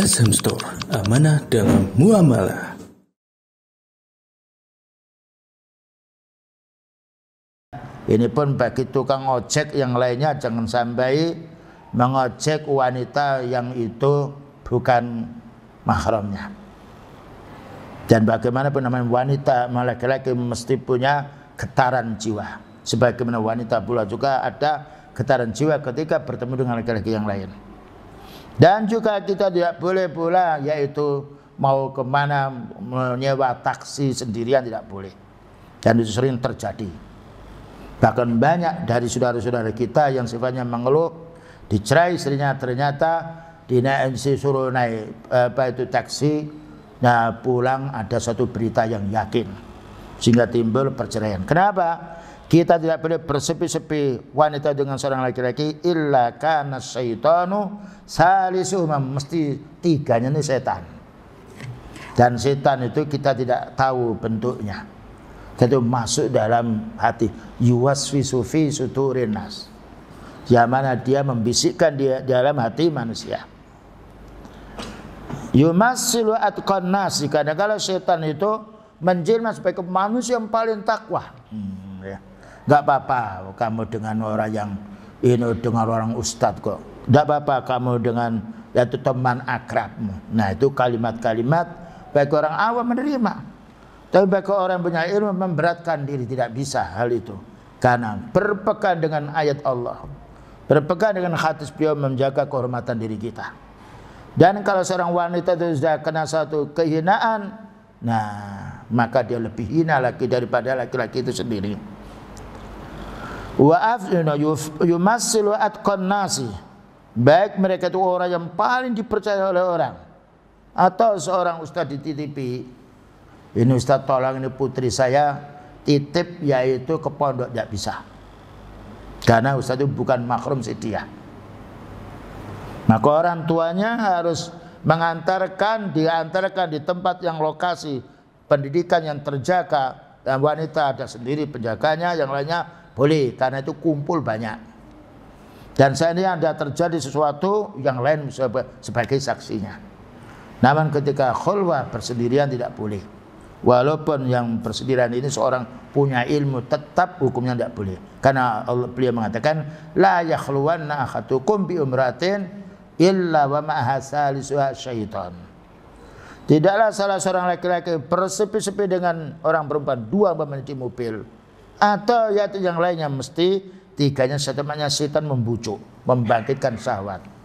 SM Store, amanah dalam muamalah. Ini pun bagi tukang ojek yang lainnya jangan sampai mengojek wanita yang itu bukan mahramnya. Dan bagaimana pun namanya wanita, laki-laki mesti punya getaran jiwa. Sebagaimana wanita pula juga ada getaran jiwa ketika bertemu dengan laki-laki yang lain. Dan juga kita tidak boleh pula yaitu mau kemana menyewa taksi sendirian tidak boleh. Dan itu sering terjadi. Bahkan banyak dari saudara-saudara kita yang sifatnya mengeluh, dicerai istrinya ternyata di dinaik suruh naik apa itu taksi, nah pulang ada satu berita yang yakin sehingga timbul perceraian. Kenapa? Kita tidak boleh bersepi-sepi wanita dengan seorang laki-laki illa kana syaitanu salisuhum mesti tiganya ini setan. Dan setan itu kita tidak tahu bentuknya. Jadi masuk dalam hati yuwaswi sufi suturin nas. Yang mana dia membisikkan dia dalam hati manusia. Yumasilu atqan nas. karena kalau setan itu menjelma sebagai manusia yang paling takwa. Hmm, ya gak apa-apa kamu dengan orang yang ini dengan orang ustad kok gak apa-apa kamu dengan yaitu teman akrabmu nah itu kalimat-kalimat baik orang awam menerima tapi bagi orang yang punya ilmu memberatkan diri tidak bisa hal itu karena berpegang dengan ayat Allah berpegang dengan hadis beliau menjaga kehormatan diri kita dan kalau seorang wanita itu sudah kena satu kehinaan nah maka dia lebih hina lagi daripada laki-laki itu sendiri wa afyuna wa atqan nasi baik mereka itu orang yang paling dipercaya oleh orang atau seorang ustaz dititipi ini ustaz tolong ini putri saya titip yaitu ke pondok tidak bisa karena ustaz itu bukan makrum setia. maka orang tuanya harus mengantarkan diantarkan di tempat yang lokasi pendidikan yang terjaga dan wanita ada sendiri penjaganya yang lainnya boleh, karena itu kumpul banyak. Dan seandainya ada terjadi sesuatu yang lain sebagai saksinya. Namun ketika khulwah bersendirian tidak boleh. Walaupun yang bersendirian ini seorang punya ilmu tetap hukumnya tidak boleh. Karena Allah beliau mengatakan la yakhluwanna akhatukum bi umratin illa wa ma'aha syaitan. Tidaklah salah seorang laki-laki bersepi-sepi dengan orang perempuan dua memiliki mobil atau yaitu yang lainnya mesti tiganya setemanya setan membujuk membangkitkan syahwat